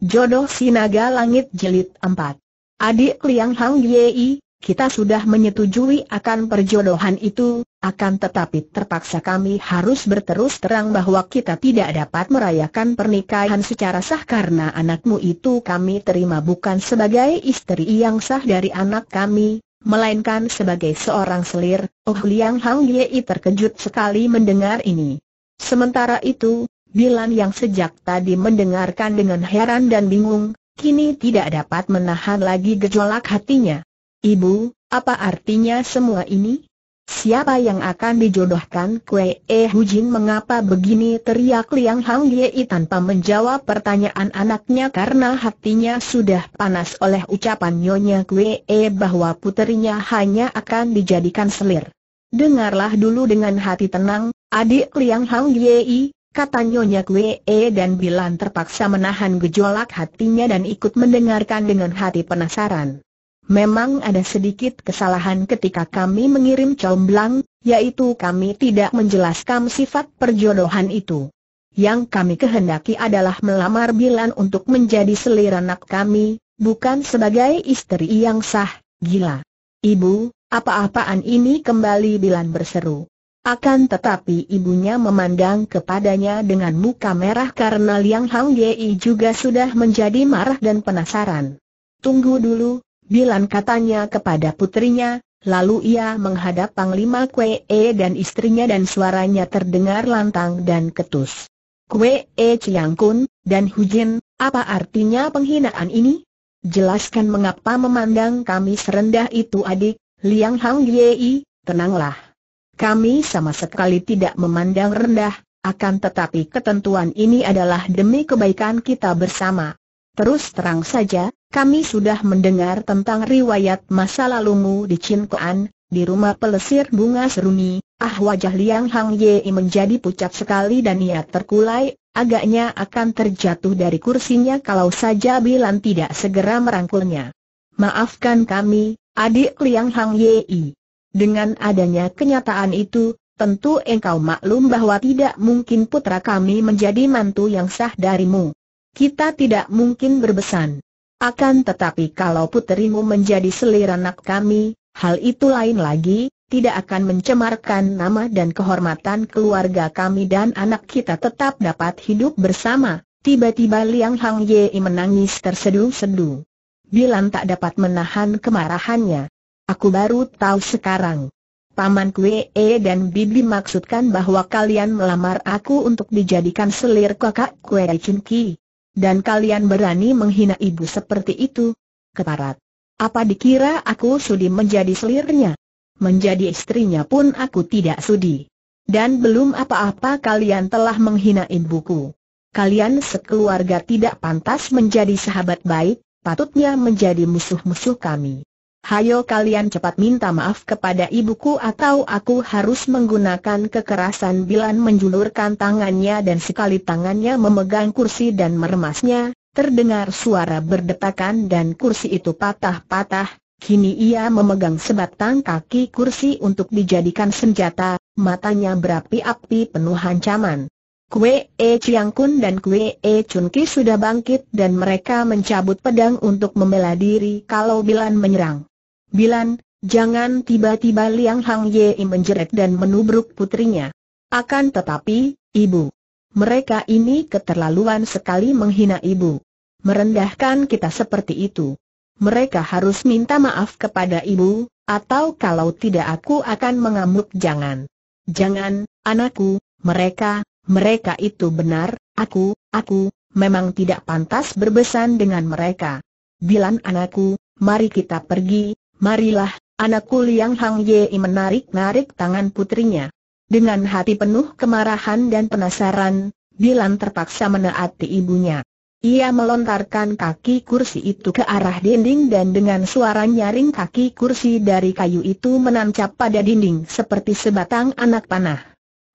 Jodoh Sinaga Langit Jelit 4 Adik Liang Hang Yei, kita sudah menyetujui akan perjodohan itu, akan tetapi terpaksa kami harus berterus terang bahwa kita tidak dapat merayakan pernikahan secara sah karena anakmu itu kami terima bukan sebagai istri yang sah dari anak kami, melainkan sebagai seorang selir. Oh Liang Hang Yei terkejut sekali mendengar ini. Sementara itu, Bilan yang sejak tadi mendengarkan dengan heran dan bingung, kini tidak dapat menahan lagi gejolak hatinya. Ibu, apa artinya semua ini? Siapa yang akan dijodohkan Kue Eh Hujin mengapa begini teriak Liang Hang Ye tanpa menjawab pertanyaan anaknya karena hatinya sudah panas oleh ucapan nyonya Kue Eh bahwa puterinya hanya akan dijadikan selir. Dengarlah dulu dengan hati tenang, adik Liang Hang Ye kata Nyonya Kwee e dan Bilan terpaksa menahan gejolak hatinya dan ikut mendengarkan dengan hati penasaran. Memang ada sedikit kesalahan ketika kami mengirim comblang, yaitu kami tidak menjelaskan sifat perjodohan itu. Yang kami kehendaki adalah melamar Bilan untuk menjadi selir anak kami, bukan sebagai istri yang sah, gila. Ibu, apa-apaan ini kembali Bilan berseru. Akan tetapi ibunya memandang kepadanya dengan muka merah karena Liang Hang Yei juga sudah menjadi marah dan penasaran. Tunggu dulu, bilang katanya kepada putrinya, lalu ia menghadap Panglima E dan istrinya dan suaranya terdengar lantang dan ketus. E Chiang Kun, dan Hu Jin, apa artinya penghinaan ini? Jelaskan mengapa memandang kami serendah itu adik, Liang Hang Yei, tenanglah. Kami sama sekali tidak memandang rendah, akan tetapi ketentuan ini adalah demi kebaikan kita bersama. Terus terang saja, kami sudah mendengar tentang riwayat masa lalumu di Cinkoan, di rumah pelesir bunga seruni, ah wajah Liang Hang Ye menjadi pucat sekali dan ia terkulai, agaknya akan terjatuh dari kursinya kalau saja Bilan tidak segera merangkulnya. Maafkan kami, adik Liang Hang Ye. Dengan adanya kenyataan itu, tentu engkau maklum bahwa tidak mungkin putra kami menjadi mantu yang sah darimu. Kita tidak mungkin berbesan. Akan tetapi kalau puterimu menjadi selir anak kami, hal itu lain lagi, tidak akan mencemarkan nama dan kehormatan keluarga kami dan anak kita tetap dapat hidup bersama. Tiba-tiba Liang Hang Yei menangis terseduh-seduh. Bilan tak dapat menahan kemarahannya. Aku baru tahu sekarang. Paman Kwe e dan Bibi maksudkan bahwa kalian melamar aku untuk dijadikan selir kakak Kwe Ki. Dan kalian berani menghina ibu seperti itu? Keparat. Apa dikira aku sudi menjadi selirnya? Menjadi istrinya pun aku tidak sudi. Dan belum apa-apa kalian telah menghina ibuku. Kalian sekeluarga tidak pantas menjadi sahabat baik, patutnya menjadi musuh-musuh kami. Hayo kalian cepat minta maaf kepada ibuku atau aku harus menggunakan kekerasan Bilan menjulurkan tangannya dan sekali tangannya memegang kursi dan meremasnya, terdengar suara berdetakan dan kursi itu patah-patah, kini ia memegang sebatang kaki kursi untuk dijadikan senjata, matanya berapi-api penuh ancaman. Kue E Chiang Kun dan Kue E Chun Ki sudah bangkit dan mereka mencabut pedang untuk membela diri kalau Bilan menyerang. Bilan, jangan tiba-tiba Liang Hang Ye menjerit dan menubruk putrinya. Akan tetapi, ibu. Mereka ini keterlaluan sekali menghina ibu. Merendahkan kita seperti itu. Mereka harus minta maaf kepada ibu, atau kalau tidak aku akan mengamuk jangan. Jangan, anakku, mereka, mereka itu benar, aku, aku, memang tidak pantas berbesan dengan mereka. Bilan anakku, mari kita pergi, Marilah, anakku Liang Hang Yei menarik-narik tangan putrinya. Dengan hati penuh kemarahan dan penasaran, Dilan terpaksa menaati ibunya. Ia melontarkan kaki kursi itu ke arah dinding dan dengan suara nyaring kaki kursi dari kayu itu menancap pada dinding seperti sebatang anak panah.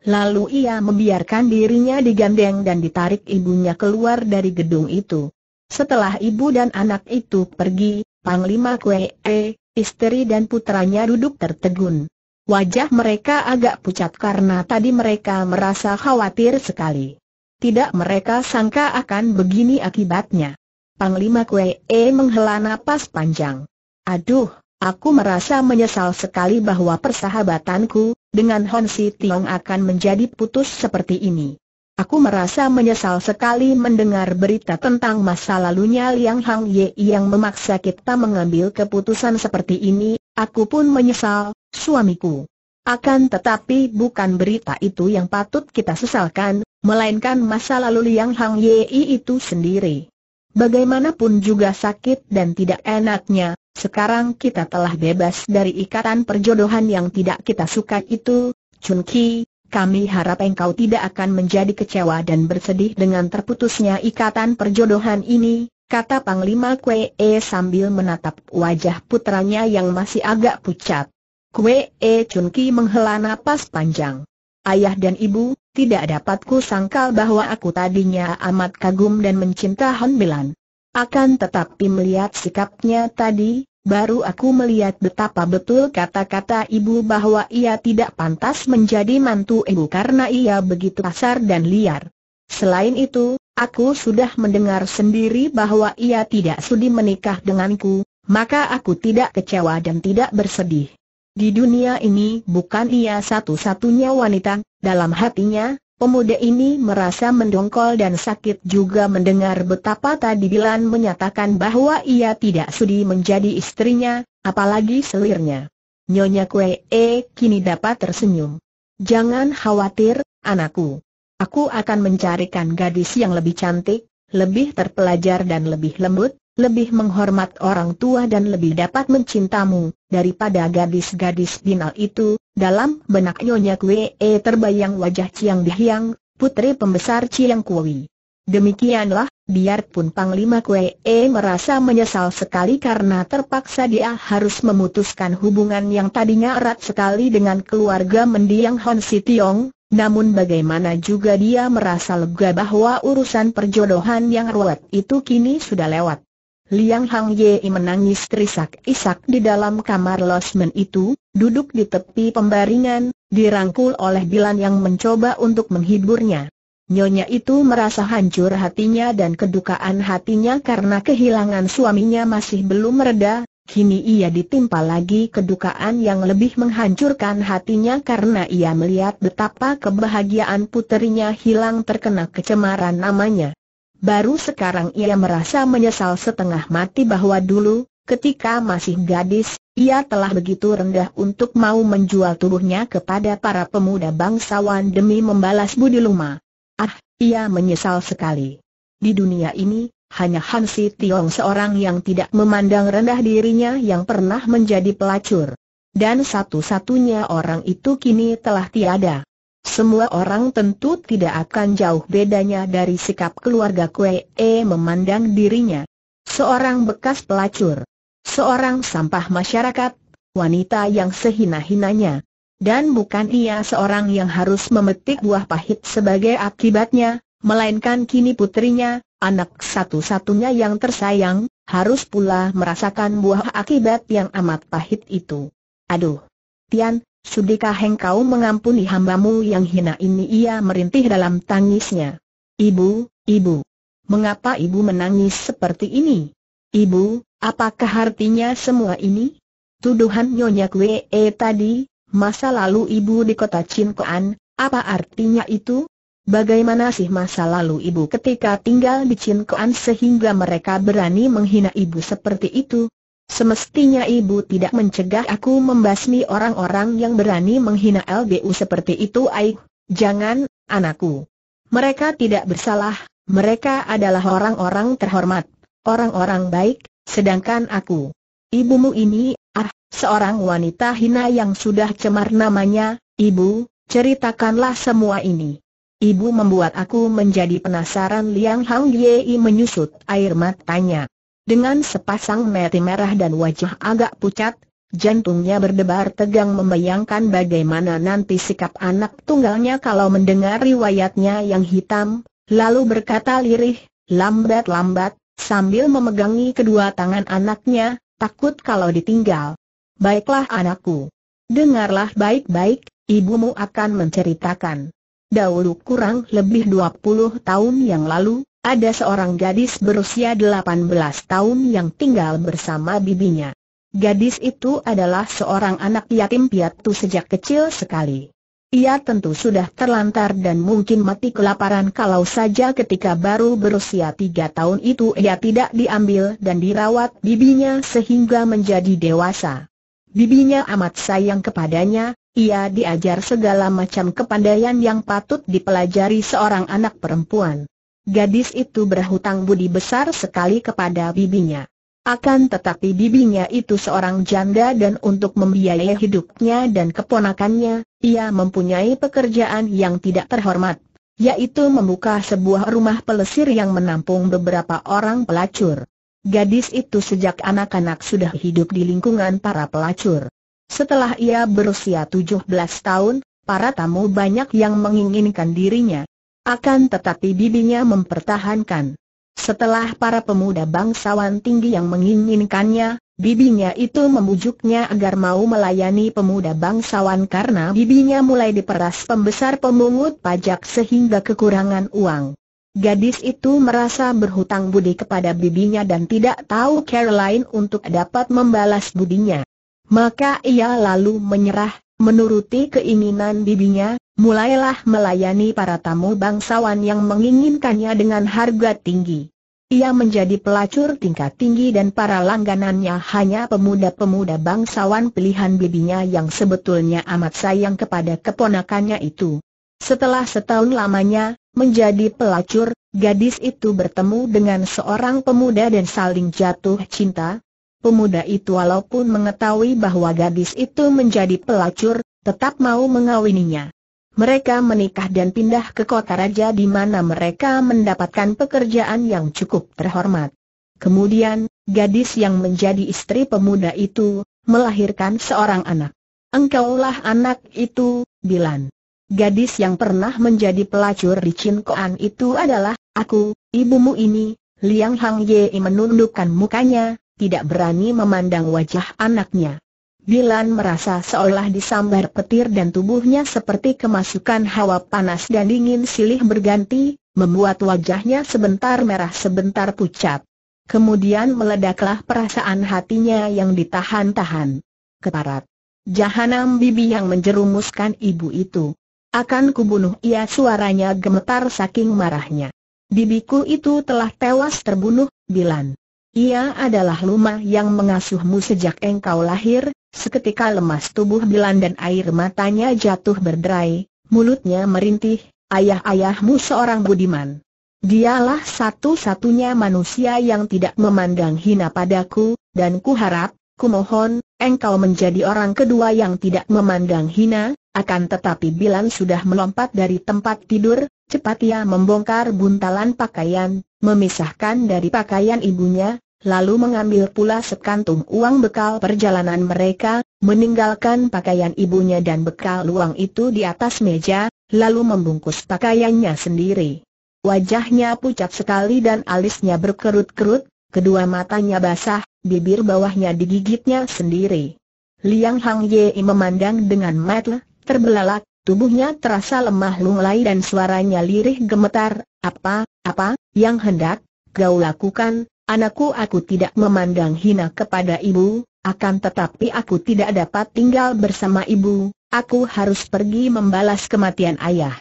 Lalu ia membiarkan dirinya digandeng dan ditarik ibunya keluar dari gedung itu. Setelah ibu dan anak itu pergi, Panglima Kwee e istri dan putranya duduk tertegun. Wajah mereka agak pucat karena tadi mereka merasa khawatir sekali. Tidak mereka sangka akan begini akibatnya. Panglima Kue E menghela napas panjang. Aduh, aku merasa menyesal sekali bahwa persahabatanku dengan Hon Si Tiong akan menjadi putus seperti ini. Aku merasa menyesal sekali mendengar berita tentang masa lalunya Liang Hang Ye yang memaksa kita mengambil keputusan seperti ini, aku pun menyesal, suamiku. Akan tetapi bukan berita itu yang patut kita sesalkan, melainkan masa lalu Liang Hang Ye itu sendiri. Bagaimanapun juga sakit dan tidak enaknya, sekarang kita telah bebas dari ikatan perjodohan yang tidak kita suka itu, Chun Ki, kami harap engkau tidak akan menjadi kecewa dan bersedih dengan terputusnya ikatan perjodohan ini, kata Panglima Kwee e sambil menatap wajah putranya yang masih agak pucat. Kwee e Chun Ki menghela napas panjang. Ayah dan ibu, tidak dapatku sangkal bahwa aku tadinya amat kagum dan mencinta Hon Bilan. Akan tetapi melihat sikapnya tadi, baru aku melihat betapa betul kata-kata ibu bahwa ia tidak pantas menjadi mantu ibu karena ia begitu kasar dan liar. Selain itu, aku sudah mendengar sendiri bahwa ia tidak sudi menikah denganku, maka aku tidak kecewa dan tidak bersedih. Di dunia ini bukan ia satu-satunya wanita, dalam hatinya, Pemuda ini merasa mendongkol dan sakit juga mendengar betapa tadi Bilan menyatakan bahwa ia tidak sudi menjadi istrinya, apalagi selirnya. Nyonya Kue E kini dapat tersenyum. Jangan khawatir, anakku. Aku akan mencarikan gadis yang lebih cantik, lebih terpelajar dan lebih lembut, lebih menghormat orang tua dan lebih dapat mencintamu, daripada gadis-gadis binal itu, dalam benak Nyonya Kwe e terbayang wajah Chiang Dihyang, putri pembesar Chiang Kwee. Demikianlah, biarpun Panglima Kwe e merasa menyesal sekali karena terpaksa dia harus memutuskan hubungan yang tadinya erat sekali dengan keluarga mendiang Hon Sitiong, namun bagaimana juga dia merasa lega bahwa urusan perjodohan yang ruwet itu kini sudah lewat. Liang Hang Ye menangis terisak-isak di dalam kamar losmen itu, duduk di tepi pembaringan, dirangkul oleh Bilan yang mencoba untuk menghiburnya. Nyonya itu merasa hancur hatinya dan kedukaan hatinya karena kehilangan suaminya masih belum mereda, kini ia ditimpa lagi kedukaan yang lebih menghancurkan hatinya karena ia melihat betapa kebahagiaan puterinya hilang terkena kecemaran namanya baru sekarang ia merasa menyesal setengah mati bahwa dulu, ketika masih gadis, ia telah begitu rendah untuk mau menjual tubuhnya kepada para pemuda bangsawan demi membalas budi luma. Ah, ia menyesal sekali. Di dunia ini, hanya Hansi Tiong seorang yang tidak memandang rendah dirinya yang pernah menjadi pelacur. Dan satu-satunya orang itu kini telah tiada. Semua orang tentu tidak akan jauh bedanya dari sikap keluarga Kue e memandang dirinya. Seorang bekas pelacur, seorang sampah masyarakat, wanita yang sehina-hinanya. Dan bukan ia seorang yang harus memetik buah pahit sebagai akibatnya, melainkan kini putrinya, anak satu-satunya yang tersayang, harus pula merasakan buah akibat yang amat pahit itu. Aduh, Tian, Sudikah engkau mengampuni hambamu yang hina ini? Ia merintih dalam tangisnya. Ibu, ibu. Mengapa ibu menangis seperti ini? Ibu, apakah artinya semua ini? Tuduhan Nyonya Kwee e, tadi, masa lalu ibu di kota Cinkoan, apa artinya itu? Bagaimana sih masa lalu ibu ketika tinggal di Cinkoan sehingga mereka berani menghina ibu seperti itu? Semestinya ibu tidak mencegah aku membasmi orang-orang yang berani menghina LBU seperti itu Aik, jangan, anakku. Mereka tidak bersalah, mereka adalah orang-orang terhormat, orang-orang baik, sedangkan aku. Ibumu ini, ah, seorang wanita hina yang sudah cemar namanya, ibu, ceritakanlah semua ini. Ibu membuat aku menjadi penasaran Liang Hang Yei menyusut air matanya. Dengan sepasang mata merah dan wajah agak pucat, jantungnya berdebar tegang membayangkan bagaimana nanti sikap anak tunggalnya kalau mendengar riwayatnya yang hitam, lalu berkata lirih, lambat-lambat, sambil memegangi kedua tangan anaknya, takut kalau ditinggal. Baiklah anakku. Dengarlah baik-baik, ibumu akan menceritakan. Dahulu kurang lebih 20 tahun yang lalu, ada seorang gadis berusia 18 tahun yang tinggal bersama bibinya. Gadis itu adalah seorang anak yatim piatu sejak kecil sekali. Ia tentu sudah terlantar dan mungkin mati kelaparan kalau saja ketika baru berusia tiga tahun itu ia tidak diambil dan dirawat bibinya sehingga menjadi dewasa. Bibinya amat sayang kepadanya, ia diajar segala macam kepandaian yang patut dipelajari seorang anak perempuan gadis itu berhutang budi besar sekali kepada bibinya. Akan tetapi bibinya itu seorang janda dan untuk membiayai hidupnya dan keponakannya, ia mempunyai pekerjaan yang tidak terhormat, yaitu membuka sebuah rumah pelesir yang menampung beberapa orang pelacur. Gadis itu sejak anak-anak sudah hidup di lingkungan para pelacur. Setelah ia berusia 17 tahun, para tamu banyak yang menginginkan dirinya. Akan tetapi bibinya mempertahankan. Setelah para pemuda bangsawan tinggi yang menginginkannya, bibinya itu membujuknya agar mau melayani pemuda bangsawan karena bibinya mulai diperas pembesar pemungut pajak sehingga kekurangan uang. Gadis itu merasa berhutang budi kepada bibinya dan tidak tahu Caroline untuk dapat membalas budinya. Maka ia lalu menyerah, menuruti keinginan bibinya, mulailah melayani para tamu bangsawan yang menginginkannya dengan harga tinggi. Ia menjadi pelacur tingkat tinggi dan para langganannya hanya pemuda-pemuda bangsawan pilihan bibinya yang sebetulnya amat sayang kepada keponakannya itu. Setelah setahun lamanya, menjadi pelacur, gadis itu bertemu dengan seorang pemuda dan saling jatuh cinta. Pemuda itu walaupun mengetahui bahwa gadis itu menjadi pelacur, tetap mau mengawininya mereka menikah dan pindah ke kota raja di mana mereka mendapatkan pekerjaan yang cukup terhormat. Kemudian, gadis yang menjadi istri pemuda itu, melahirkan seorang anak. Engkaulah anak itu, Bilan. Gadis yang pernah menjadi pelacur di Koan itu adalah, aku, ibumu ini, Liang Hang Ye menundukkan mukanya, tidak berani memandang wajah anaknya. Dilan merasa seolah disambar petir dan tubuhnya seperti kemasukan hawa panas dan dingin silih berganti, membuat wajahnya sebentar merah sebentar pucat. Kemudian meledaklah perasaan hatinya yang ditahan-tahan. Keparat. Jahanam bibi yang menjerumuskan ibu itu. Akan kubunuh ia suaranya gemetar saking marahnya. Bibiku itu telah tewas terbunuh, Dilan. Ia adalah Luma yang mengasuhmu sejak engkau lahir, seketika lemas tubuh Bilan dan air matanya jatuh berderai, mulutnya merintih, ayah-ayahmu seorang budiman. Dialah satu-satunya manusia yang tidak memandang hina padaku, dan ku harap, ku mohon, engkau menjadi orang kedua yang tidak memandang hina, akan tetapi Bilan sudah melompat dari tempat tidur, cepat ia membongkar buntalan pakaian, memisahkan dari pakaian ibunya, lalu mengambil pula sekantung uang bekal perjalanan mereka, meninggalkan pakaian ibunya dan bekal uang itu di atas meja, lalu membungkus pakaiannya sendiri. Wajahnya pucat sekali dan alisnya berkerut-kerut, kedua matanya basah, bibir bawahnya digigitnya sendiri. Liang Hang Ye memandang dengan mata terbelalak, Tubuhnya terasa lemah lunglai dan suaranya lirih gemetar, apa, apa, yang hendak, kau lakukan, Anakku aku tidak memandang hina kepada ibu, akan tetapi aku tidak dapat tinggal bersama ibu, aku harus pergi membalas kematian ayah.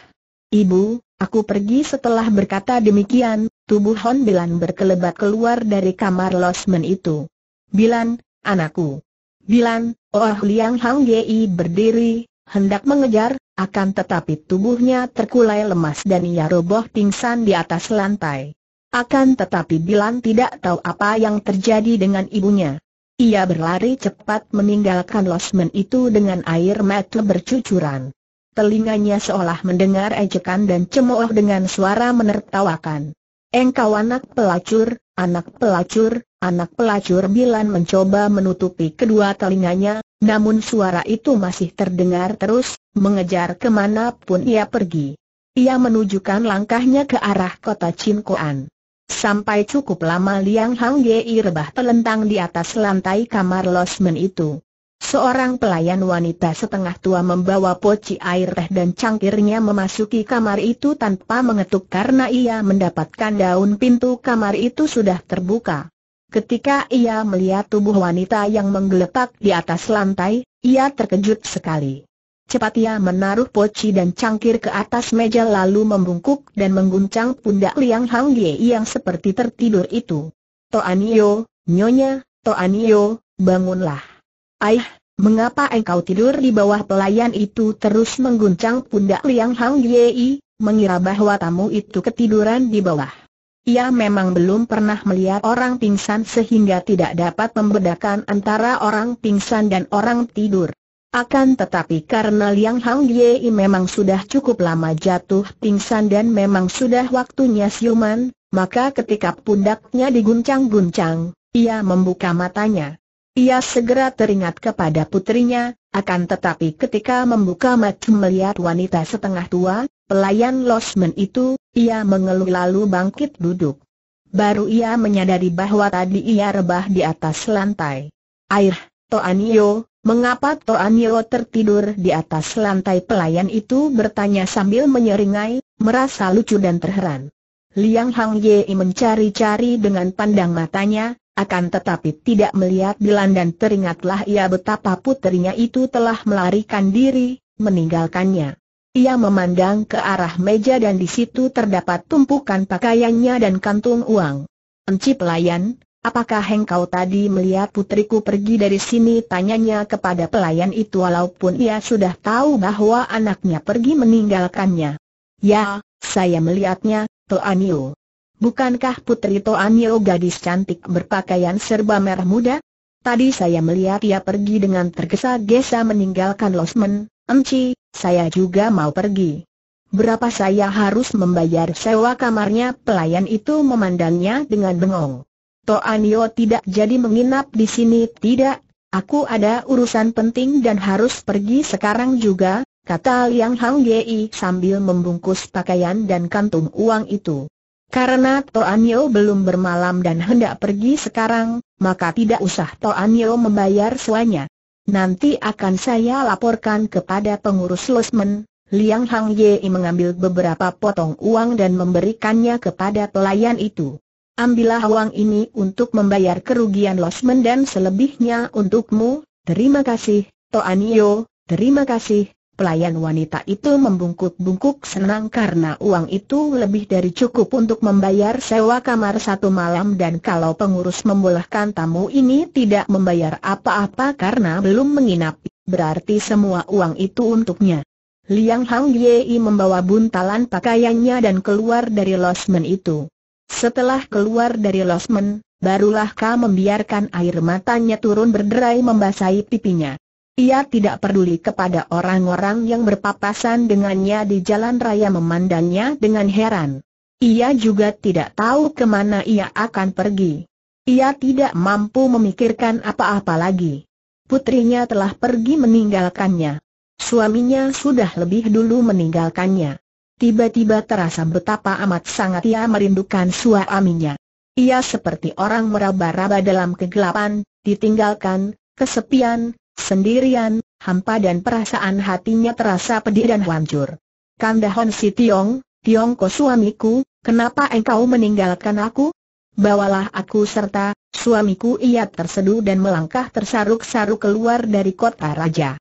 Ibu, aku pergi setelah berkata demikian, tubuh Hon Bilan berkelebat keluar dari kamar losmen itu. Bilan, anakku. Bilan, Oh Liang Hang Yei berdiri, hendak mengejar, akan tetapi tubuhnya terkulai lemas dan ia roboh pingsan di atas lantai. Akan tetapi Bilan tidak tahu apa yang terjadi dengan ibunya. Ia berlari cepat meninggalkan losmen itu dengan air mata bercucuran. Telinganya seolah mendengar ejekan dan cemooh dengan suara menertawakan. Engkau anak pelacur, anak pelacur, anak pelacur Bilan mencoba menutupi kedua telinganya, namun suara itu masih terdengar terus, mengejar kemanapun ia pergi. Ia menunjukkan langkahnya ke arah kota Cinkoan. Sampai cukup lama Liang Hang Yei rebah telentang di atas lantai kamar losmen itu. Seorang pelayan wanita setengah tua membawa poci air teh dan cangkirnya memasuki kamar itu tanpa mengetuk karena ia mendapatkan daun pintu kamar itu sudah terbuka. Ketika ia melihat tubuh wanita yang menggeletak di atas lantai, ia terkejut sekali. Cepat ia menaruh poci dan cangkir ke atas meja lalu membungkuk dan mengguncang pundak Liang Hang Ye yang seperti tertidur itu. Toanio, nyonya, Toanio, bangunlah. Aih, mengapa engkau tidur di bawah pelayan itu terus mengguncang pundak Liang Hang Ye, mengira bahwa tamu itu ketiduran di bawah. Ia memang belum pernah melihat orang pingsan sehingga tidak dapat membedakan antara orang pingsan dan orang tidur. Akan tetapi karena Liang Hang Yei memang sudah cukup lama jatuh pingsan dan memang sudah waktunya siuman, maka ketika pundaknya diguncang-guncang, ia membuka matanya. Ia segera teringat kepada putrinya, akan tetapi ketika membuka mata melihat wanita setengah tua, pelayan losmen itu, ia mengeluh lalu bangkit duduk. Baru ia menyadari bahwa tadi ia rebah di atas lantai. Air, Toanio, Mengapa Yeo tertidur di atas lantai pelayan itu bertanya sambil menyeringai, merasa lucu dan terheran. Liang Hang Yei mencari-cari dengan pandang matanya, akan tetapi tidak melihat Dilan dan teringatlah ia betapa puterinya itu telah melarikan diri, meninggalkannya. Ia memandang ke arah meja dan di situ terdapat tumpukan pakaiannya dan kantung uang. Enci pelayan, Apakah engkau tadi melihat putriku pergi dari sini? Tanyanya kepada pelayan itu walaupun ia sudah tahu bahwa anaknya pergi meninggalkannya. Ya, saya melihatnya, Toanio. Bukankah putri Toanio gadis cantik berpakaian serba merah muda? Tadi saya melihat ia pergi dengan tergesa-gesa meninggalkan Losmen, Enci, saya juga mau pergi. Berapa saya harus membayar sewa kamarnya? Pelayan itu memandangnya dengan bengong. Toanio tidak jadi menginap di sini tidak, aku ada urusan penting dan harus pergi sekarang juga, kata Liang Hang Yi sambil membungkus pakaian dan kantung uang itu. Karena Toanio belum bermalam dan hendak pergi sekarang, maka tidak usah Toanio membayar suanya. Nanti akan saya laporkan kepada pengurus Losmen. Liang Hang Yei mengambil beberapa potong uang dan memberikannya kepada pelayan itu. Ambillah uang ini untuk membayar kerugian losmen dan selebihnya untukmu, terima kasih, Toanio, terima kasih. Pelayan wanita itu membungkuk-bungkuk senang karena uang itu lebih dari cukup untuk membayar sewa kamar satu malam dan kalau pengurus membolehkan tamu ini tidak membayar apa-apa karena belum menginap, berarti semua uang itu untuknya. Liang Hang Yei membawa buntalan pakaiannya dan keluar dari losmen itu. Setelah keluar dari losmen, barulah Ka membiarkan air matanya turun berderai membasahi pipinya. Ia tidak peduli kepada orang-orang yang berpapasan dengannya di jalan raya memandangnya dengan heran. Ia juga tidak tahu kemana ia akan pergi. Ia tidak mampu memikirkan apa-apa lagi. Putrinya telah pergi meninggalkannya. Suaminya sudah lebih dulu meninggalkannya. Tiba-tiba terasa betapa amat sangat ia merindukan suaminya. Ia seperti orang meraba-raba dalam kegelapan, ditinggalkan, kesepian, sendirian, hampa dan perasaan hatinya terasa pedih dan hancur. Hon si Tiong, Tiongko suamiku, kenapa engkau meninggalkan aku? Bawalah aku serta, suamiku ia terseduh dan melangkah tersaruk-saruk keluar dari kota raja.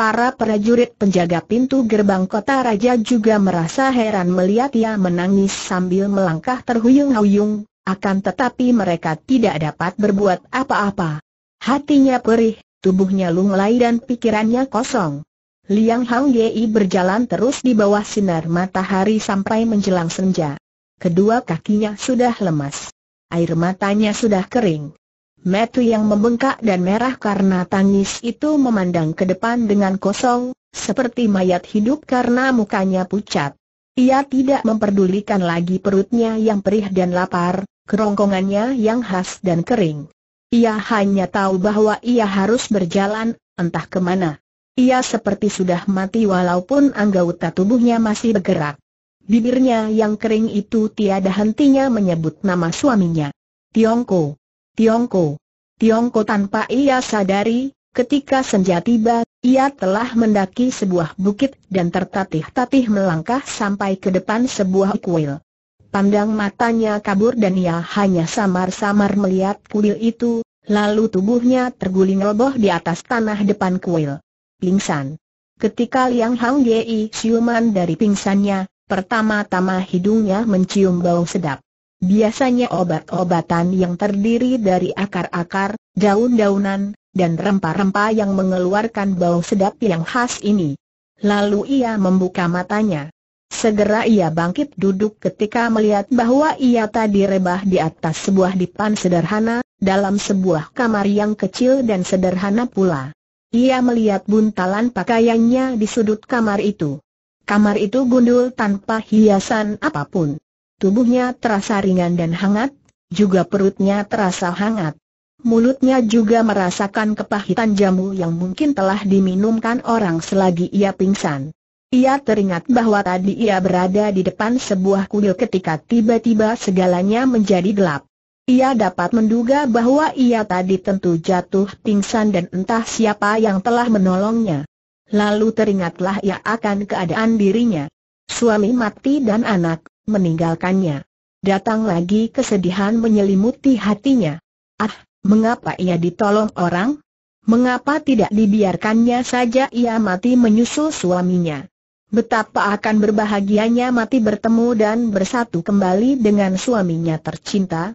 Para prajurit penjaga pintu gerbang kota raja juga merasa heran melihat ia menangis sambil melangkah terhuyung-huyung, akan tetapi mereka tidak dapat berbuat apa-apa. Hatinya perih, tubuhnya lunglai dan pikirannya kosong. Liang Hang Yei berjalan terus di bawah sinar matahari sampai menjelang senja. Kedua kakinya sudah lemas. Air matanya sudah kering. Metu yang membengkak dan merah karena tangis itu memandang ke depan dengan kosong, seperti mayat hidup karena mukanya pucat. Ia tidak memperdulikan lagi perutnya yang perih dan lapar, kerongkongannya yang khas dan kering. Ia hanya tahu bahwa ia harus berjalan, entah kemana. Ia seperti sudah mati walaupun anggota tubuhnya masih bergerak. Bibirnya yang kering itu tiada hentinya menyebut nama suaminya. Tiongko. Tiongko. Tiongko tanpa ia sadari, ketika senja tiba, ia telah mendaki sebuah bukit dan tertatih-tatih melangkah sampai ke depan sebuah kuil. Pandang matanya kabur dan ia hanya samar-samar melihat kuil itu, lalu tubuhnya terguling roboh di atas tanah depan kuil. Pingsan. Ketika Liang Hang Yei siuman dari pingsannya, pertama-tama hidungnya mencium bau sedap. Biasanya obat-obatan yang terdiri dari akar-akar, daun-daunan, dan rempah-rempah yang mengeluarkan bau sedap yang khas ini. Lalu ia membuka matanya. Segera ia bangkit duduk ketika melihat bahwa ia tadi rebah di atas sebuah dipan sederhana, dalam sebuah kamar yang kecil dan sederhana pula. Ia melihat buntalan pakaiannya di sudut kamar itu. Kamar itu gundul tanpa hiasan apapun. Tubuhnya terasa ringan dan hangat, juga perutnya terasa hangat. Mulutnya juga merasakan kepahitan jamu yang mungkin telah diminumkan orang selagi ia pingsan. Ia teringat bahwa tadi ia berada di depan sebuah kuil ketika tiba-tiba segalanya menjadi gelap. Ia dapat menduga bahwa ia tadi tentu jatuh pingsan dan entah siapa yang telah menolongnya. Lalu teringatlah ia akan keadaan dirinya. Suami mati dan anak meninggalkannya. Datang lagi kesedihan menyelimuti hatinya. Ah, mengapa ia ditolong orang? Mengapa tidak dibiarkannya saja ia mati menyusul suaminya? Betapa akan berbahagianya mati bertemu dan bersatu kembali dengan suaminya tercinta.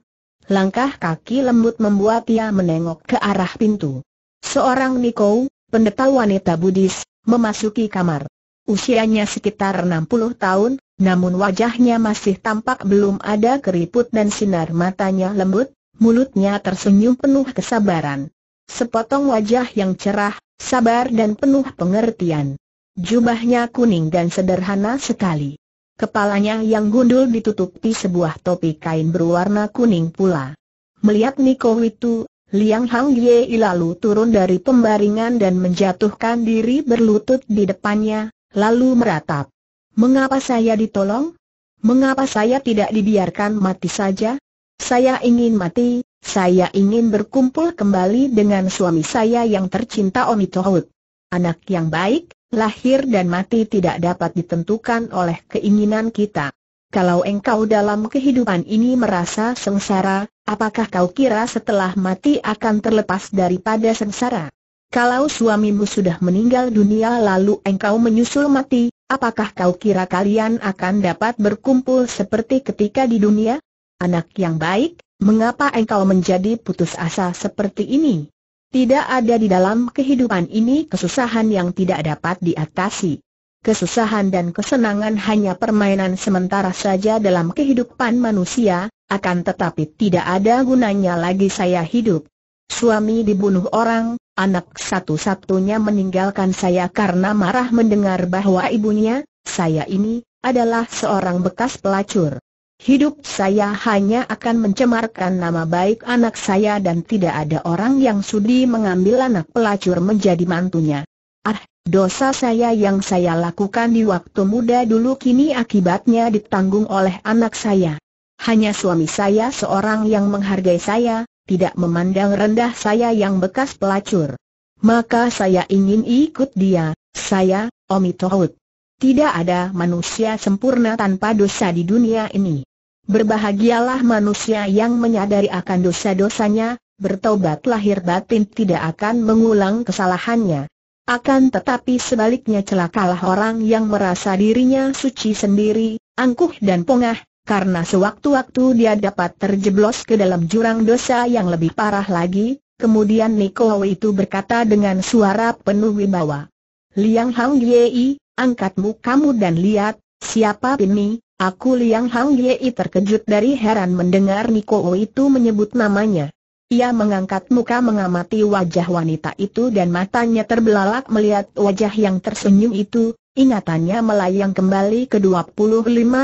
Langkah kaki lembut membuat ia menengok ke arah pintu. Seorang Niko, pendeta wanita Buddhis, memasuki kamar. Usianya sekitar 60 tahun, namun wajahnya masih tampak belum ada keriput dan sinar matanya lembut, mulutnya tersenyum penuh kesabaran. Sepotong wajah yang cerah, sabar dan penuh pengertian. Jubahnya kuning dan sederhana sekali. Kepalanya yang gundul ditutupi sebuah topi kain berwarna kuning pula. Melihat Niko itu, Liang Hang Ye lalu turun dari pembaringan dan menjatuhkan diri berlutut di depannya, lalu meratap. Mengapa saya ditolong? Mengapa saya tidak dibiarkan mati saja? Saya ingin mati, saya ingin berkumpul kembali dengan suami saya yang tercinta Omi Tohut. Anak yang baik, lahir dan mati tidak dapat ditentukan oleh keinginan kita. Kalau engkau dalam kehidupan ini merasa sengsara, apakah kau kira setelah mati akan terlepas daripada sengsara? Kalau suamimu sudah meninggal dunia lalu engkau menyusul mati, Apakah kau kira kalian akan dapat berkumpul seperti ketika di dunia? Anak yang baik, mengapa engkau menjadi putus asa seperti ini? Tidak ada di dalam kehidupan ini kesusahan yang tidak dapat diatasi. Kesusahan dan kesenangan hanya permainan sementara saja dalam kehidupan manusia, akan tetapi tidak ada gunanya lagi saya hidup. Suami dibunuh orang, anak satu-satunya meninggalkan saya karena marah mendengar bahwa ibunya, saya ini, adalah seorang bekas pelacur. Hidup saya hanya akan mencemarkan nama baik anak saya dan tidak ada orang yang sudi mengambil anak pelacur menjadi mantunya. Ah, dosa saya yang saya lakukan di waktu muda dulu kini akibatnya ditanggung oleh anak saya. Hanya suami saya seorang yang menghargai saya, tidak memandang rendah saya yang bekas pelacur. Maka saya ingin ikut dia, saya, Omi Tohut. Tidak ada manusia sempurna tanpa dosa di dunia ini. Berbahagialah manusia yang menyadari akan dosa-dosanya, bertobat lahir batin tidak akan mengulang kesalahannya. Akan tetapi sebaliknya celakalah orang yang merasa dirinya suci sendiri, angkuh dan pongah, karena sewaktu-waktu dia dapat terjeblos ke dalam jurang dosa yang lebih parah lagi, kemudian Niko itu berkata dengan suara penuh wibawa. Liang Hang Yei, angkatmu kamu dan lihat, siapa ini? Aku Liang Hang Yei terkejut dari heran mendengar Niko itu menyebut namanya. Ia mengangkat muka mengamati wajah wanita itu dan matanya terbelalak melihat wajah yang tersenyum itu, Ingatannya melayang kembali ke 25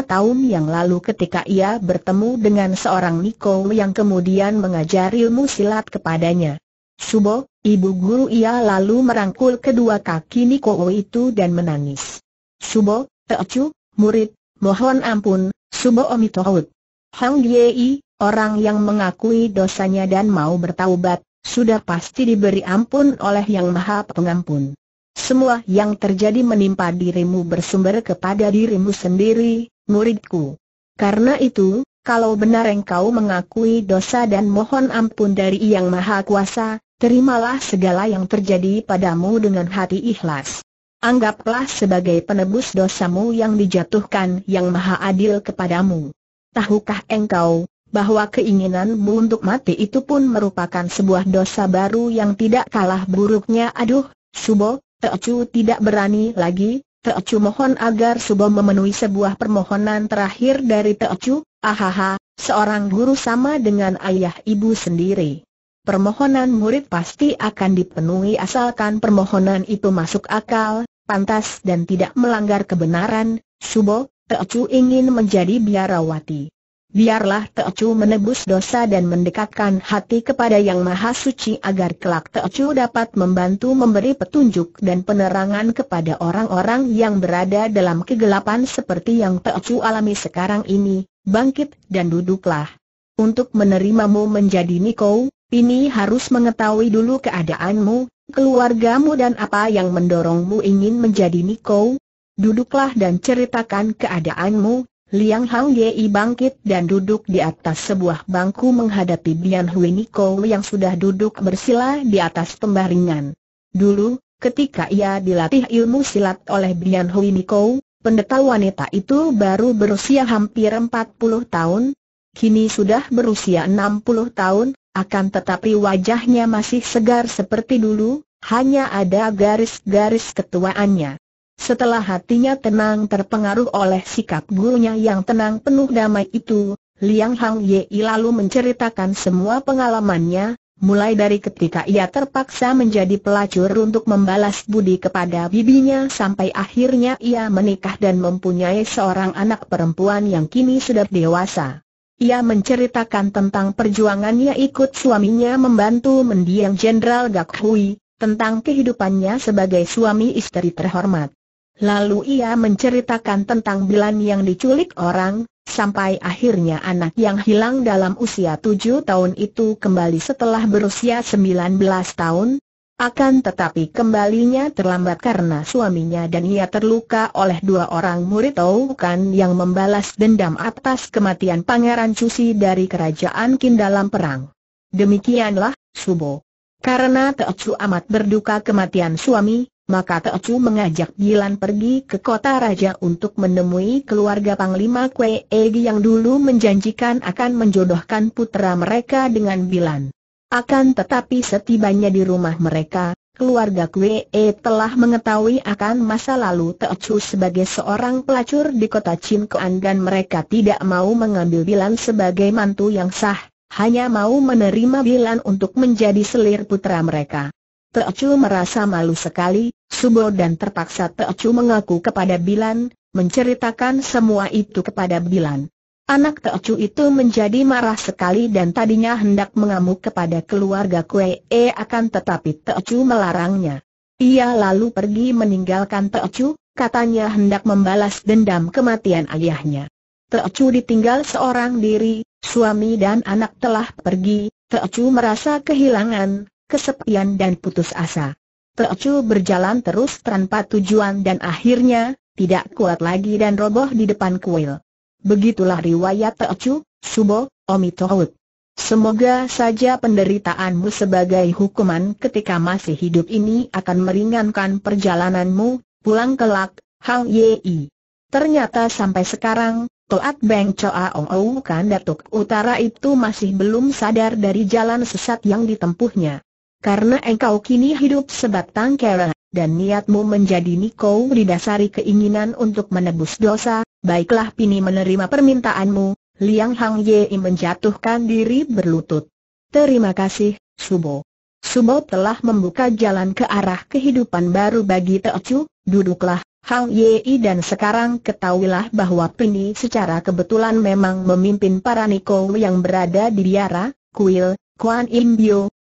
tahun yang lalu ketika ia bertemu dengan seorang Niko yang kemudian mengajar ilmu silat kepadanya. Subo, ibu guru ia lalu merangkul kedua kaki Niko itu dan menangis. Subo, Teocu, murid, mohon ampun, Subo Omitohut. Hang Yei, orang yang mengakui dosanya dan mau bertaubat, sudah pasti diberi ampun oleh Yang Maha Pengampun. Semua yang terjadi menimpa dirimu bersumber kepada dirimu sendiri, muridku. Karena itu, kalau benar engkau mengakui dosa dan mohon ampun dari Yang Maha Kuasa, terimalah segala yang terjadi padamu dengan hati ikhlas. Anggaplah sebagai penebus dosamu yang dijatuhkan Yang Maha Adil kepadamu. Tahukah engkau bahwa keinginanmu untuk mati itu pun merupakan sebuah dosa baru yang tidak kalah buruknya? Aduh, Subo, Teocu tidak berani lagi, Teocu mohon agar Subo memenuhi sebuah permohonan terakhir dari Teocu, ahaha, seorang guru sama dengan ayah ibu sendiri. Permohonan murid pasti akan dipenuhi asalkan permohonan itu masuk akal, pantas dan tidak melanggar kebenaran, Subo, Teocu ingin menjadi biarawati. Biarlah Teocu menebus dosa dan mendekatkan hati kepada Yang Maha Suci agar kelak Teocu dapat membantu memberi petunjuk dan penerangan kepada orang-orang yang berada dalam kegelapan seperti yang Teocu alami sekarang ini, bangkit dan duduklah. Untuk menerimamu menjadi Niko, ini harus mengetahui dulu keadaanmu, keluargamu dan apa yang mendorongmu ingin menjadi Niko. Duduklah dan ceritakan keadaanmu, Liang Hang Yei bangkit dan duduk di atas sebuah bangku menghadapi Bian Hui Niko yang sudah duduk bersila di atas pembaringan. Dulu, ketika ia dilatih ilmu silat oleh Bian Hui Niko, pendeta wanita itu baru berusia hampir 40 tahun, kini sudah berusia 60 tahun, akan tetapi wajahnya masih segar seperti dulu, hanya ada garis-garis ketuaannya. Setelah hatinya tenang terpengaruh oleh sikap gurunya yang tenang penuh damai itu, Liang Hang Ye lalu menceritakan semua pengalamannya, mulai dari ketika ia terpaksa menjadi pelacur untuk membalas budi kepada bibinya sampai akhirnya ia menikah dan mempunyai seorang anak perempuan yang kini sudah dewasa. Ia menceritakan tentang perjuangannya ikut suaminya membantu mendiang Jenderal Gak Hui, tentang kehidupannya sebagai suami istri terhormat. Lalu ia menceritakan tentang Bilan yang diculik orang, sampai akhirnya anak yang hilang dalam usia tujuh tahun itu kembali setelah berusia sembilan belas tahun. Akan tetapi kembalinya terlambat karena suaminya dan ia terluka oleh dua orang murid bukan yang membalas dendam atas kematian Pangeran Cusi dari kerajaan Qin dalam perang. Demikianlah, Subo. Karena Teocu amat berduka kematian suami, maka Teocu mengajak Gilan pergi ke kota raja untuk menemui keluarga Panglima Kue Egi yang dulu menjanjikan akan menjodohkan putra mereka dengan Gilan. Akan tetapi setibanya di rumah mereka, keluarga Kue E telah mengetahui akan masa lalu Teocu sebagai seorang pelacur di kota Chinkoan dan mereka tidak mau mengambil Gilan sebagai mantu yang sah, hanya mau menerima Gilan untuk menjadi selir putra mereka. Teocu merasa malu sekali, subo dan terpaksa Teocu mengaku kepada Bilan, menceritakan semua itu kepada Bilan. Anak Teocu itu menjadi marah sekali dan tadinya hendak mengamuk kepada keluarga Kue E akan tetapi Teocu melarangnya. Ia lalu pergi meninggalkan Teocu, katanya hendak membalas dendam kematian ayahnya. Teocu ditinggal seorang diri, suami dan anak telah pergi, Teocu merasa kehilangan, kesepian dan putus asa. Teocu berjalan terus tanpa tujuan dan akhirnya, tidak kuat lagi dan roboh di depan kuil. Begitulah riwayat Teocu, Subo, Omitohut. Semoga saja penderitaanmu sebagai hukuman ketika masih hidup ini akan meringankan perjalananmu, pulang kelak, Hang Yei. Ternyata sampai sekarang, Toat Beng Choa Ong Kan Datuk Utara itu masih belum sadar dari jalan sesat yang ditempuhnya karena engkau kini hidup sebatang kera, dan niatmu menjadi Niko didasari keinginan untuk menebus dosa, baiklah Pini menerima permintaanmu, Liang Hang Yei menjatuhkan diri berlutut. Terima kasih, Subo. Subo telah membuka jalan ke arah kehidupan baru bagi Teocu, duduklah, Hang Yei dan sekarang ketahuilah bahwa Pini secara kebetulan memang memimpin para Niko yang berada di biara, kuil, Kuan Im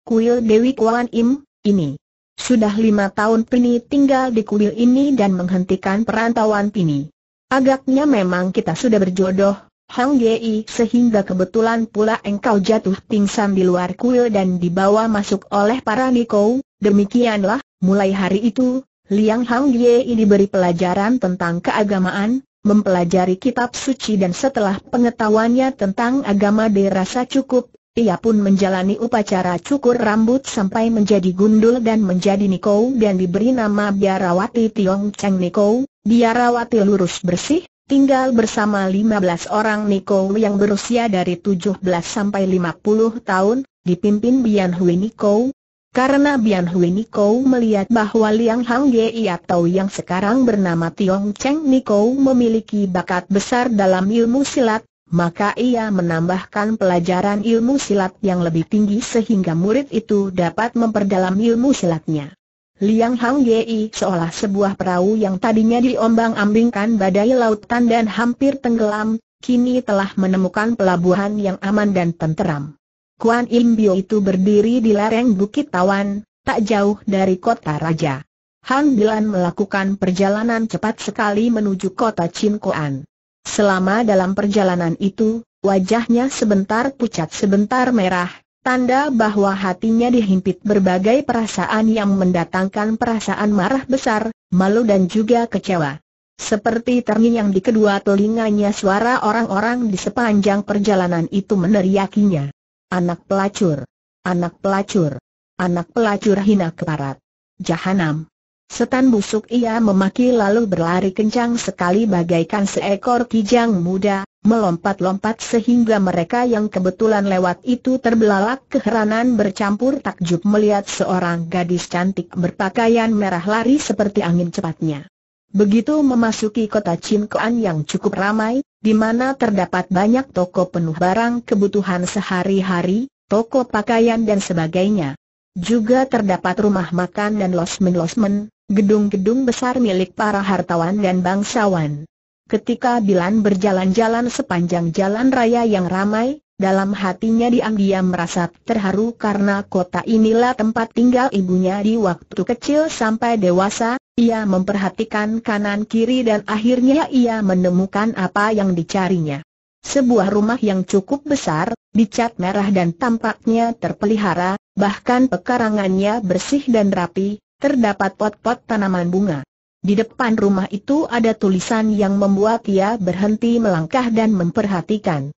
kuil Dewi Kuan Im, ini. Sudah lima tahun Pini tinggal di kuil ini dan menghentikan perantauan Pini. Agaknya memang kita sudah berjodoh, Hang Yei sehingga kebetulan pula engkau jatuh pingsan di luar kuil dan dibawa masuk oleh para Niko, demikianlah, mulai hari itu, Liang Hang Yei diberi pelajaran tentang keagamaan, mempelajari kitab suci dan setelah pengetahuannya tentang agama dirasa cukup ia pun menjalani upacara cukur rambut sampai menjadi gundul dan menjadi Niko dan diberi nama Biarawati Tiong Cheng Niko, Biarawati lurus bersih, tinggal bersama 15 orang Niko yang berusia dari 17 sampai 50 tahun, dipimpin Bian Hui Niko. Karena Bian Hui Niko melihat bahwa Liang Hang Ia atau yang sekarang bernama Tiong Cheng Niko memiliki bakat besar dalam ilmu silat, maka ia menambahkan pelajaran ilmu silat yang lebih tinggi sehingga murid itu dapat memperdalam ilmu silatnya. Liang Hang Yei seolah sebuah perahu yang tadinya diombang-ambingkan badai lautan dan hampir tenggelam, kini telah menemukan pelabuhan yang aman dan tenteram. Kuan Im Bio itu berdiri di lereng Bukit Tawan, tak jauh dari kota raja. Han Bilan melakukan perjalanan cepat sekali menuju kota Kuan. Selama dalam perjalanan itu, wajahnya sebentar pucat sebentar merah, tanda bahwa hatinya dihimpit berbagai perasaan yang mendatangkan perasaan marah besar, malu dan juga kecewa. Seperti yang di kedua telinganya suara orang-orang di sepanjang perjalanan itu meneriakinya. Anak pelacur! Anak pelacur! Anak pelacur hina keparat! Jahanam! Setan busuk ia memaki lalu berlari kencang sekali bagaikan seekor kijang muda, melompat-lompat sehingga mereka yang kebetulan lewat itu terbelalak keheranan bercampur takjub melihat seorang gadis cantik berpakaian merah lari seperti angin cepatnya. Begitu memasuki kota Cinkoan yang cukup ramai, di mana terdapat banyak toko penuh barang kebutuhan sehari-hari, toko pakaian dan sebagainya. Juga terdapat rumah makan dan losmen-losmen, gedung-gedung besar milik para hartawan dan bangsawan. Ketika Bilan berjalan-jalan sepanjang jalan raya yang ramai, dalam hatinya diam-diam merasa terharu karena kota inilah tempat tinggal ibunya di waktu kecil sampai dewasa, ia memperhatikan kanan-kiri dan akhirnya ia menemukan apa yang dicarinya. Sebuah rumah yang cukup besar, dicat merah dan tampaknya terpelihara, bahkan pekarangannya bersih dan rapi, terdapat pot-pot tanaman bunga. Di depan rumah itu ada tulisan yang membuat ia berhenti melangkah dan memperhatikan.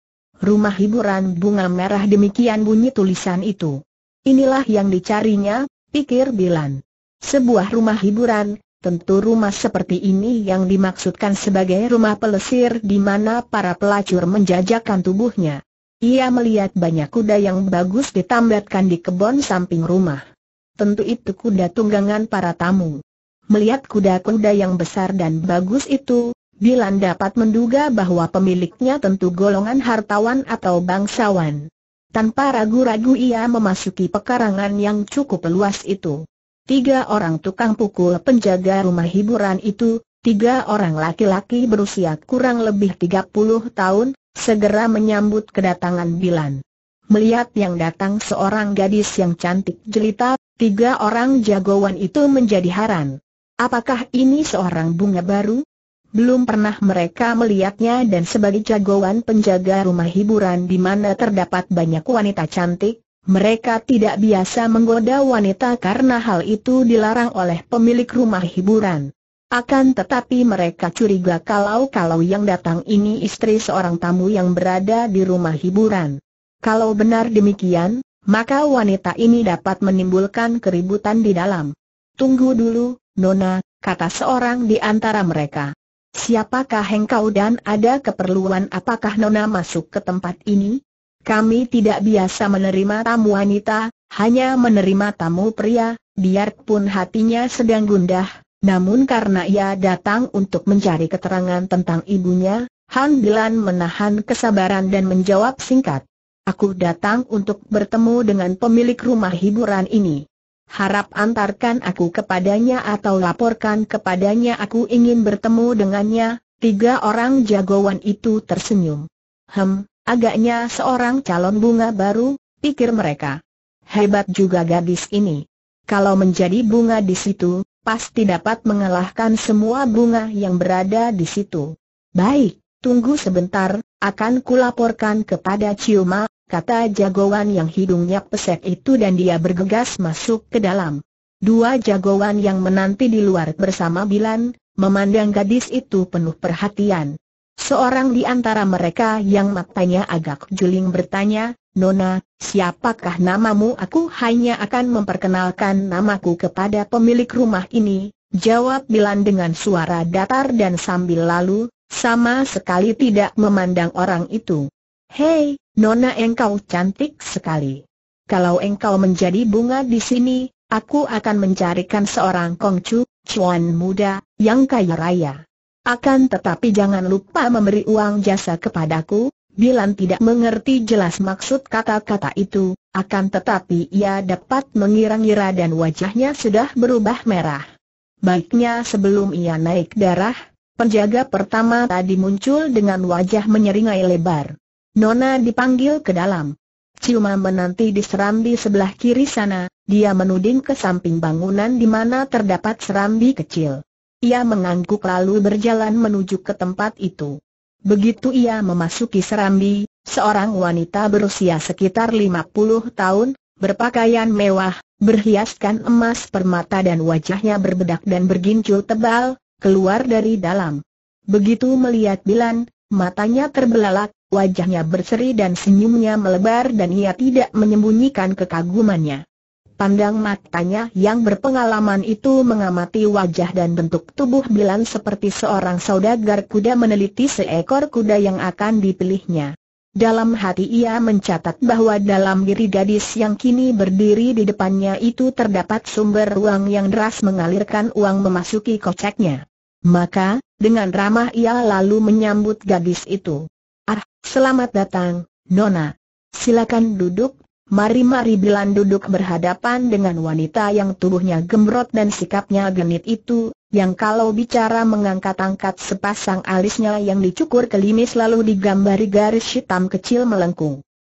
Rumah hiburan bunga merah demikian bunyi tulisan itu. Inilah yang dicarinya, pikir Bilan. Sebuah rumah hiburan, tentu rumah seperti ini yang dimaksudkan sebagai rumah pelesir di mana para pelacur menjajakan tubuhnya. Ia melihat banyak kuda yang bagus ditambatkan di kebun samping rumah tentu itu kuda tunggangan para tamu. Melihat kuda-kuda yang besar dan bagus itu, Bilan dapat menduga bahwa pemiliknya tentu golongan hartawan atau bangsawan. Tanpa ragu-ragu ia memasuki pekarangan yang cukup luas itu. Tiga orang tukang pukul penjaga rumah hiburan itu, tiga orang laki-laki berusia kurang lebih 30 tahun, segera menyambut kedatangan Bilan melihat yang datang seorang gadis yang cantik jelita, tiga orang jagoan itu menjadi haran. Apakah ini seorang bunga baru? Belum pernah mereka melihatnya dan sebagai jagoan penjaga rumah hiburan di mana terdapat banyak wanita cantik, mereka tidak biasa menggoda wanita karena hal itu dilarang oleh pemilik rumah hiburan. Akan tetapi mereka curiga kalau-kalau yang datang ini istri seorang tamu yang berada di rumah hiburan. Kalau benar demikian, maka wanita ini dapat menimbulkan keributan di dalam. Tunggu dulu, Nona, kata seorang di antara mereka. Siapakah hengkau dan ada keperluan apakah Nona masuk ke tempat ini? Kami tidak biasa menerima tamu wanita, hanya menerima tamu pria, biarpun hatinya sedang gundah, namun karena ia datang untuk mencari keterangan tentang ibunya, Han Bilan menahan kesabaran dan menjawab singkat. Aku datang untuk bertemu dengan pemilik rumah hiburan ini. Harap antarkan aku kepadanya atau laporkan kepadanya aku ingin bertemu dengannya. Tiga orang jagoan itu tersenyum. Hem, agaknya seorang calon bunga baru, pikir mereka. Hebat juga gadis ini. Kalau menjadi bunga di situ, pasti dapat mengalahkan semua bunga yang berada di situ. Baik, tunggu sebentar, akan kulaporkan kepada Ciuma, kata jagoan yang hidungnya pesek itu dan dia bergegas masuk ke dalam. Dua jagoan yang menanti di luar bersama Bilan, memandang gadis itu penuh perhatian. Seorang di antara mereka yang matanya agak juling bertanya, Nona, siapakah namamu? Aku hanya akan memperkenalkan namaku kepada pemilik rumah ini, jawab Bilan dengan suara datar dan sambil lalu, sama sekali tidak memandang orang itu. Hei, Nona engkau cantik sekali. Kalau engkau menjadi bunga di sini, aku akan mencarikan seorang kongcu, cuan muda, yang kaya raya. Akan tetapi jangan lupa memberi uang jasa kepadaku, Bilan tidak mengerti jelas maksud kata-kata itu, akan tetapi ia dapat mengira-ngira dan wajahnya sudah berubah merah. Baiknya sebelum ia naik darah, penjaga pertama tadi muncul dengan wajah menyeringai lebar. Nona dipanggil ke dalam. Ciuma menanti di serambi sebelah kiri sana, dia menuding ke samping bangunan di mana terdapat serambi kecil. Ia mengangguk lalu berjalan menuju ke tempat itu. Begitu ia memasuki serambi, seorang wanita berusia sekitar 50 tahun, berpakaian mewah, berhiaskan emas permata dan wajahnya berbedak dan bergincul tebal, keluar dari dalam. Begitu melihat Bilan, matanya terbelalak, wajahnya berseri dan senyumnya melebar dan ia tidak menyembunyikan kekagumannya. Pandang matanya yang berpengalaman itu mengamati wajah dan bentuk tubuh Bilan seperti seorang saudagar kuda meneliti seekor kuda yang akan dipilihnya. Dalam hati ia mencatat bahwa dalam diri gadis yang kini berdiri di depannya itu terdapat sumber uang yang deras mengalirkan uang memasuki koceknya. Maka, dengan ramah ia lalu menyambut gadis itu. Selamat datang, Nona. Silakan duduk. Mari-mari Bilan duduk berhadapan dengan wanita yang tubuhnya gemrot dan sikapnya genit itu, yang kalau bicara mengangkat-angkat sepasang alisnya yang dicukur kelimis selalu lalu digambari garis hitam kecil melengkung.